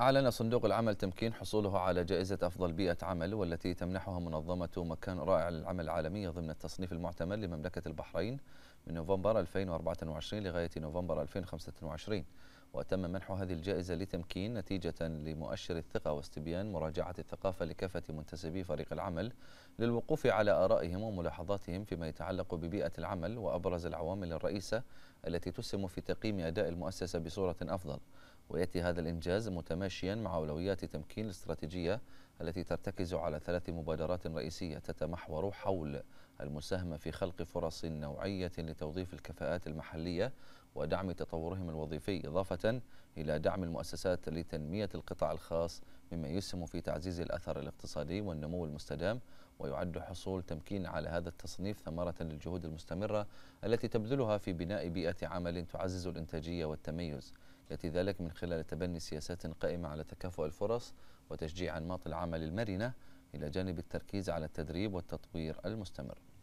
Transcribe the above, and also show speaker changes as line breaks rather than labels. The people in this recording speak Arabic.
أعلن صندوق العمل تمكين حصوله على جائزة أفضل بيئة عمل والتي تمنحها منظمة مكان رائع للعمل العالمية ضمن التصنيف المعتمد لمملكة البحرين من نوفمبر 2024 لغاية نوفمبر 2025 وتم منح هذه الجائزة لتمكين نتيجة لمؤشر الثقة واستبيان مراجعة الثقافة لكافة منتسبي فريق العمل للوقوف على آرائهم وملاحظاتهم فيما يتعلق ببيئة العمل وأبرز العوامل الرئيسة التي تسهم في تقييم أداء المؤسسة بصورة أفضل ويأتي هذا الإنجاز متماشيا مع أولويات تمكين الاستراتيجية التي ترتكز على ثلاث مبادرات رئيسية تتمحور حول المساهمة في خلق فرص نوعية لتوظيف الكفاءات المحلية ودعم تطورهم الوظيفي إضافة إلى دعم المؤسسات لتنمية القطاع الخاص مما يسهم في تعزيز الأثر الاقتصادي والنمو المستدام ويعد حصول تمكين على هذا التصنيف ثمرة للجهود المستمرة التي تبذلها في بناء بيئة عمل تعزز الإنتاجية والتميز يأتي ذلك من خلال تبني سياسات قائمة على تكافؤ الفرص وتشجيع أنماط العمل المرنة إلى جانب التركيز على التدريب والتطوير المستمر